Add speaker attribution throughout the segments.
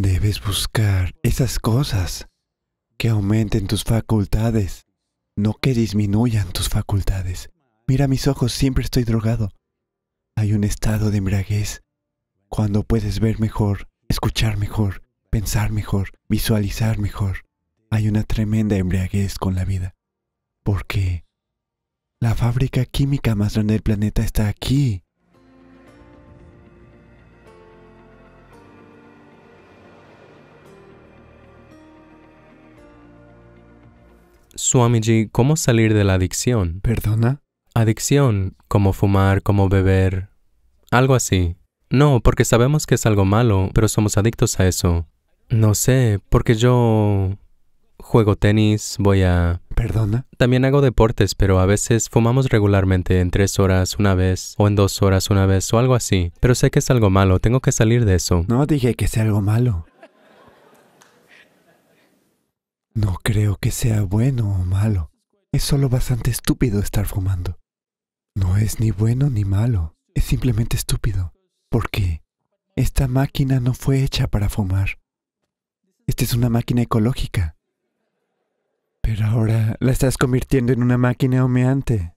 Speaker 1: Debes buscar esas cosas que aumenten tus facultades, no que disminuyan tus facultades. Mira mis ojos, siempre estoy drogado. Hay un estado de embriaguez cuando puedes ver mejor, escuchar mejor, pensar mejor, visualizar mejor. Hay una tremenda embriaguez con la vida, porque la fábrica química más grande del planeta está aquí, Swamiji, ¿cómo salir de la adicción? ¿Perdona? Adicción, como fumar, como beber, algo así. No, porque sabemos que es algo malo, pero somos adictos a eso. No sé, porque yo juego tenis, voy a... ¿Perdona? También hago deportes, pero a veces fumamos regularmente en tres horas una vez, o en dos horas una vez, o algo así. Pero sé que es algo malo, tengo que salir de eso. No dije que sea algo malo. No creo que sea bueno o malo. Es solo bastante estúpido estar fumando. No es ni bueno ni malo, es simplemente estúpido, porque esta máquina no fue hecha para fumar. Esta es una máquina ecológica. Pero ahora la estás convirtiendo en una máquina humeante.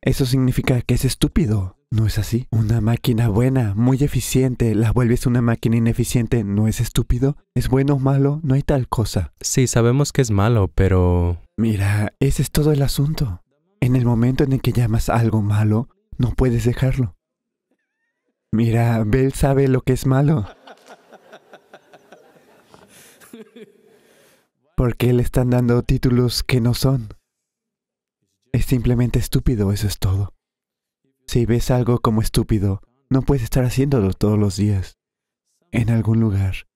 Speaker 1: Eso significa que es estúpido. No es así. Una máquina buena, muy eficiente, la vuelves una máquina ineficiente, ¿no es estúpido? ¿Es bueno o malo? No hay tal cosa. Sí, sabemos que es malo, pero... Mira, ese es todo el asunto. En el momento en el que llamas algo malo, no puedes dejarlo. Mira, Bell sabe lo que es malo. Porque le están dando títulos que no son. Es simplemente estúpido, eso es todo. Si ves algo como estúpido, no puedes estar haciéndolo todos los días, en algún lugar.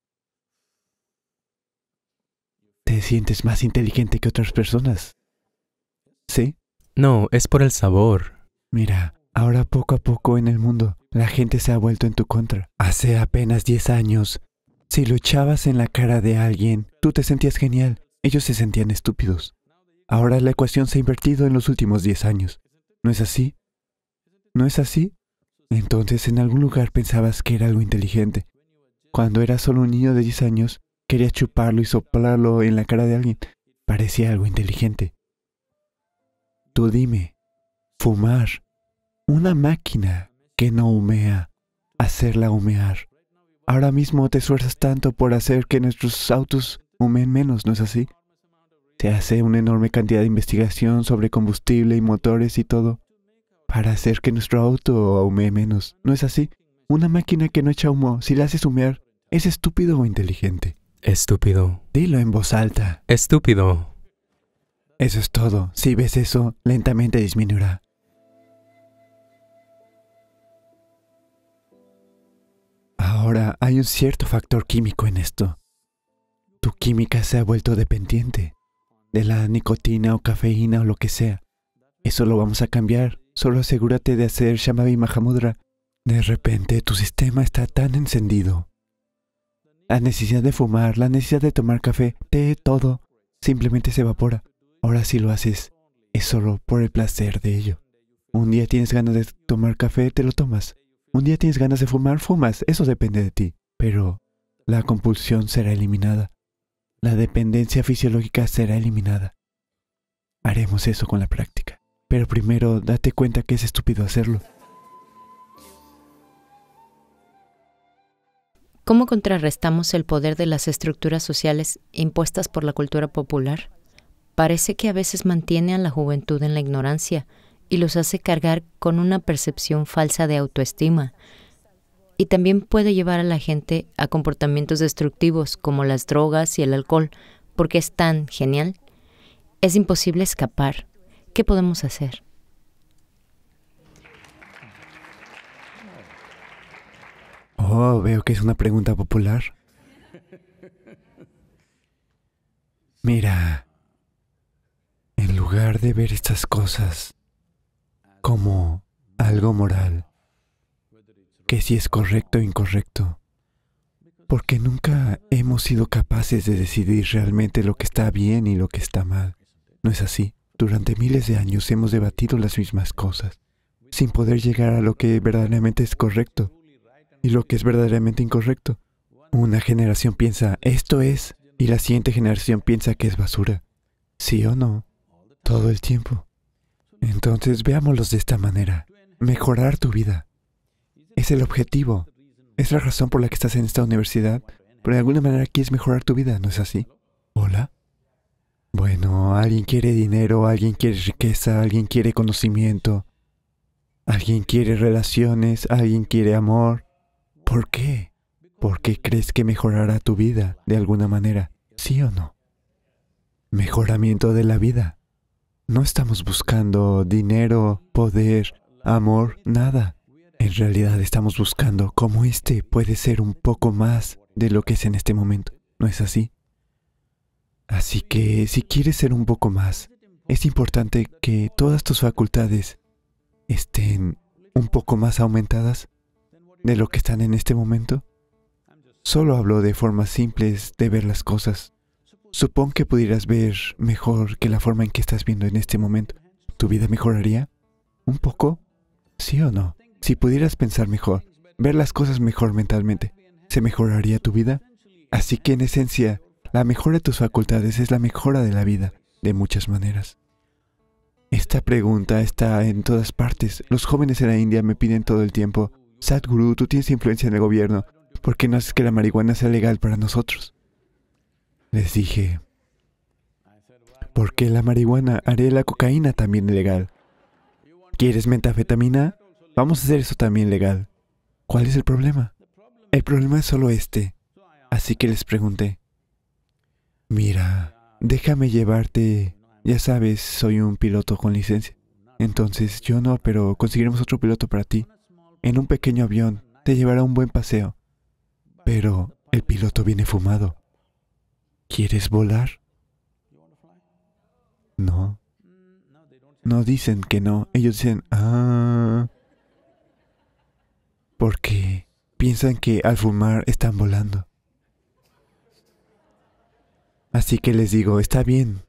Speaker 1: Te sientes más inteligente que otras personas. ¿Sí? No, es por el sabor. Mira, ahora poco a poco en el mundo, la gente se ha vuelto en tu contra. Hace apenas 10 años, si luchabas en la cara de alguien, tú te sentías genial, ellos se sentían estúpidos. Ahora la ecuación se ha invertido en los últimos 10 años. ¿No es así? ¿No es así? Entonces en algún lugar pensabas que era algo inteligente. Cuando era solo un niño de 10 años, quería chuparlo y soplarlo en la cara de alguien. Parecía algo inteligente. Tú dime, fumar, una máquina que no humea, hacerla humear. Ahora mismo te esfuerzas tanto por hacer que nuestros autos humen menos, ¿no es así? Se hace una enorme cantidad de investigación sobre combustible y motores y todo para hacer que nuestro auto humee menos. No es así. Una máquina que no echa humo, si la haces humear, ¿es estúpido o inteligente? Estúpido. Dilo en voz alta. Estúpido. Eso es todo. Si ves eso, lentamente disminuirá. Ahora hay un cierto factor químico en esto. Tu química se ha vuelto dependiente de la nicotina o cafeína o lo que sea. Eso lo vamos a cambiar Solo asegúrate de hacer Shamabi Mahamudra. De repente tu sistema está tan encendido. La necesidad de fumar, la necesidad de tomar café, té, todo, simplemente se evapora. Ahora si lo haces, es solo por el placer de ello. Un día tienes ganas de tomar café, te lo tomas. Un día tienes ganas de fumar, fumas. Eso depende de ti. Pero la compulsión será eliminada. La dependencia fisiológica será eliminada. Haremos eso con la práctica. Pero primero date cuenta que es estúpido hacerlo. ¿Cómo contrarrestamos el poder de las estructuras sociales impuestas por la cultura popular? Parece que a veces mantiene a la juventud en la ignorancia y los hace cargar con una percepción falsa de autoestima. Y también puede llevar a la gente a comportamientos destructivos como las drogas y el alcohol, porque es tan genial. Es imposible escapar. ¿Qué podemos hacer? Oh, veo que es una pregunta popular. Mira, en lugar de ver estas cosas como algo moral, que si es correcto o incorrecto, porque nunca hemos sido capaces de decidir realmente lo que está bien y lo que está mal, ¿no es así? Durante miles de años hemos debatido las mismas cosas, sin poder llegar a lo que verdaderamente es correcto y lo que es verdaderamente incorrecto. Una generación piensa, esto es, y la siguiente generación piensa que es basura. ¿Sí o no? Todo el tiempo. Entonces veámoslos de esta manera. Mejorar tu vida. Es el objetivo. Es la razón por la que estás en esta universidad, pero de alguna manera quieres mejorar tu vida, ¿no es así? Hola. Bueno, alguien quiere dinero, alguien quiere riqueza, alguien quiere conocimiento, alguien quiere relaciones, alguien quiere amor. ¿Por qué? ¿Por qué crees que mejorará tu vida de alguna manera? ¿Sí o no? Mejoramiento de la vida. No estamos buscando dinero, poder, amor, nada. En realidad estamos buscando cómo este puede ser un poco más de lo que es en este momento. ¿No es así? Así que si quieres ser un poco más, es importante que todas tus facultades estén un poco más aumentadas de lo que están en este momento. Solo hablo de formas simples de ver las cosas. Supón que pudieras ver mejor que la forma en que estás viendo en este momento. ¿Tu vida mejoraría? ¿Un poco? ¿Sí o no? Si pudieras pensar mejor, ver las cosas mejor mentalmente, ¿se mejoraría tu vida? Así que en esencia, la mejora de tus facultades es la mejora de la vida, de muchas maneras. Esta pregunta está en todas partes. Los jóvenes en la India me piden todo el tiempo, Sadhguru, tú tienes influencia en el gobierno, ¿por qué no haces que la marihuana sea legal para nosotros? Les dije, ¿por qué la marihuana? Haré la cocaína también legal. ¿Quieres metafetamina? Vamos a hacer eso también legal. ¿Cuál es el problema? El problema es solo este. Así que les pregunté, Mira, déjame llevarte. Ya sabes, soy un piloto con licencia. Entonces yo no, pero conseguiremos otro piloto para ti. En un pequeño avión, te llevará un buen paseo. Pero el piloto viene fumado. ¿Quieres volar? No. No dicen que no. Ellos dicen, ah. Porque piensan que al fumar están volando. Así que les digo, está bien.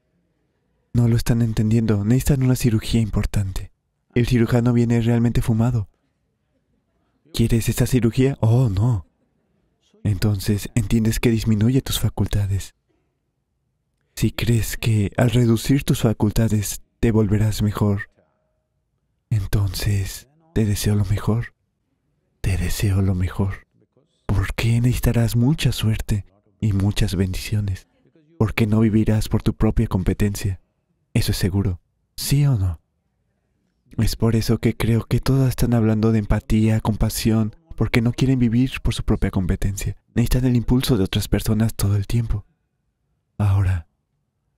Speaker 1: No lo están entendiendo, necesitan una cirugía importante. El cirujano viene realmente fumado. ¿Quieres esta cirugía? Oh, no. Entonces entiendes que disminuye tus facultades. Si crees que al reducir tus facultades te volverás mejor, entonces te deseo lo mejor. Te deseo lo mejor. Porque necesitarás mucha suerte y muchas bendiciones porque no vivirás por tu propia competencia. Eso es seguro, ¿sí o no? Es por eso que creo que todas están hablando de empatía, compasión, porque no quieren vivir por su propia competencia. Necesitan el impulso de otras personas todo el tiempo. Ahora,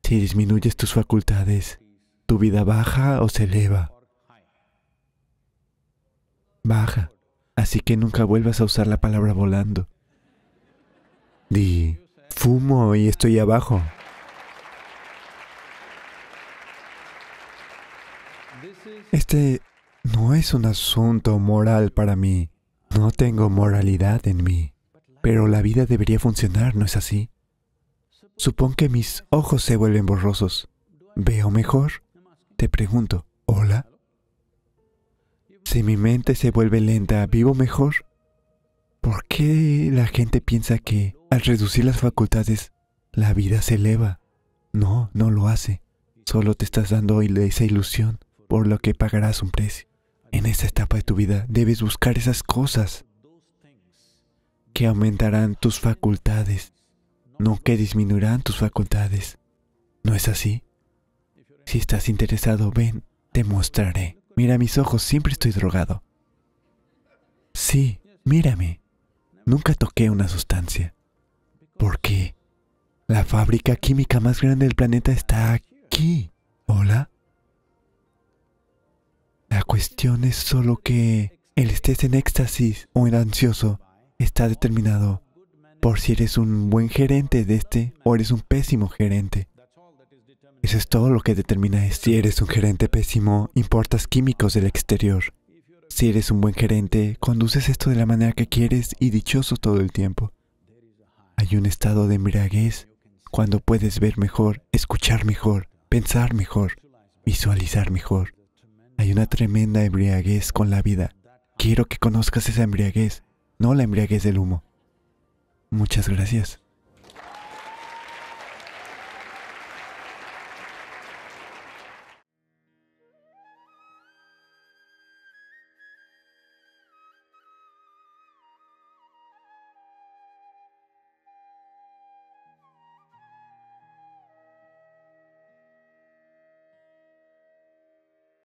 Speaker 1: si disminuyes tus facultades, tu vida baja o se eleva. Baja. Así que nunca vuelvas a usar la palabra volando. Di, fumo y estoy abajo. Este no es un asunto moral para mí. No tengo moralidad en mí. Pero la vida debería funcionar, ¿no es así? Supón que mis ojos se vuelven borrosos. ¿Veo mejor? Te pregunto, ¿hola? Si mi mente se vuelve lenta, ¿vivo mejor? ¿Por qué la gente piensa que al reducir las facultades, la vida se eleva. No, no lo hace. Solo te estás dando esa ilusión, por lo que pagarás un precio. En esta etapa de tu vida debes buscar esas cosas que aumentarán tus facultades, no que disminuirán tus facultades. ¿No es así? Si estás interesado, ven, te mostraré. Mira mis ojos, siempre estoy drogado. Sí, mírame. Nunca toqué una sustancia. Porque la fábrica química más grande del planeta está aquí. ¿Hola? La cuestión es solo que el estés en éxtasis o en ansioso está determinado por si eres un buen gerente de este o eres un pésimo gerente. Eso es todo lo que determina esto. Si eres un gerente pésimo, importas químicos del exterior. Si eres un buen gerente, conduces esto de la manera que quieres y dichoso todo el tiempo un estado de embriaguez cuando puedes ver mejor, escuchar mejor, pensar mejor, visualizar mejor. Hay una tremenda embriaguez con la vida. Quiero que conozcas esa embriaguez, no la embriaguez del humo. Muchas gracias.